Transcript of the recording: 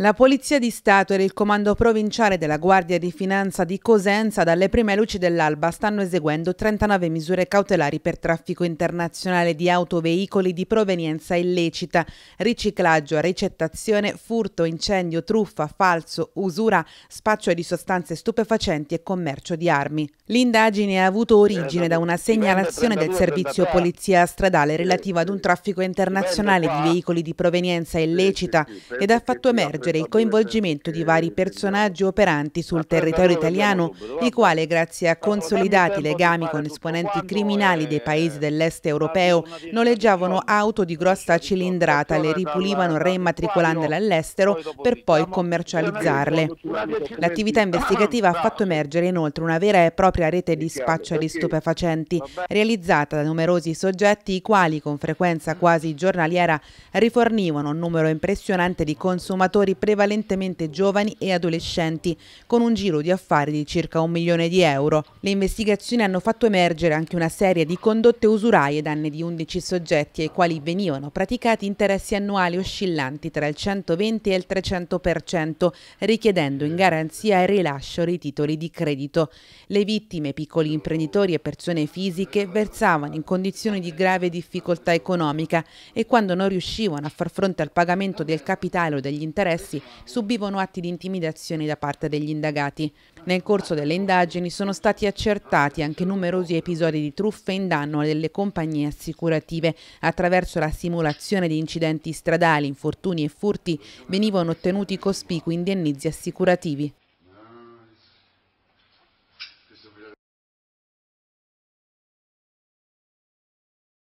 La Polizia di Stato e il Comando Provinciale della Guardia di Finanza di Cosenza dalle prime luci dell'alba stanno eseguendo 39 misure cautelari per traffico internazionale di autoveicoli di provenienza illecita, riciclaggio, ricettazione, furto, incendio, truffa, falso, usura, spaccio di sostanze stupefacenti e commercio di armi. L'indagine ha avuto origine da una segnalazione del servizio polizia stradale relativa ad un traffico internazionale di veicoli di provenienza illecita ed ha fatto emergere coinvolgere il coinvolgimento di vari personaggi operanti sul territorio italiano, i quali, grazie a consolidati legami con esponenti criminali dei paesi eh, dell'est europeo noleggiavano auto di grossa cilindrata, le ripulivano reimmatricolandole all'estero per poi commercializzarle. L'attività investigativa ha fatto emergere inoltre una vera e propria rete di spaccio di stupefacenti, realizzata da numerosi soggetti i quali con frequenza quasi giornaliera rifornivano un numero impressionante di consumatori prevalentemente giovani e adolescenti, con un giro di affari di circa un milione di euro. Le investigazioni hanno fatto emergere anche una serie di condotte usuraie danni di 11 soggetti ai quali venivano praticati interessi annuali oscillanti tra il 120 e il 300%, richiedendo in garanzia il rilascio dei titoli di credito. Le vittime, piccoli imprenditori e persone fisiche, versavano in condizioni di grave difficoltà economica e quando non riuscivano a far fronte al pagamento del capitale o degli interessi stessi subivano atti di intimidazione da parte degli indagati. Nel corso delle indagini sono stati accertati anche numerosi episodi di truffe in danno delle compagnie assicurative. Attraverso la simulazione di incidenti stradali, infortuni e furti venivano ottenuti cospicui indennizi assicurativi.